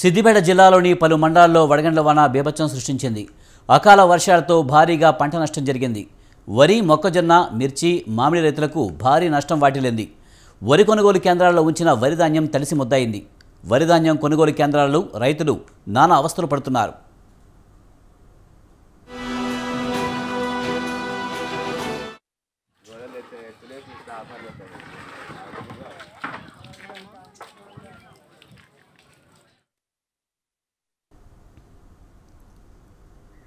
సిద్దిపేట జిల్లాలోని పలు మండలాల్లో వడగండ్ల వాన బీభత్సం సృష్టించింది అకాల వర్షాలతో భారీగా పంట నష్టం జరిగింది వరి మొక్కజొన్న మిర్చి మామిడి రైతులకు భారీ నష్టం వాటిల్లింది వరి కొనుగోలు కేంద్రాల్లో ఉంచిన వరి ధాన్యం తలిసి ముద్దయింది వరి ధాన్యం కొనుగోలు కేంద్రాలు రైతులు నానా అవస్థలు పడుతున్నారు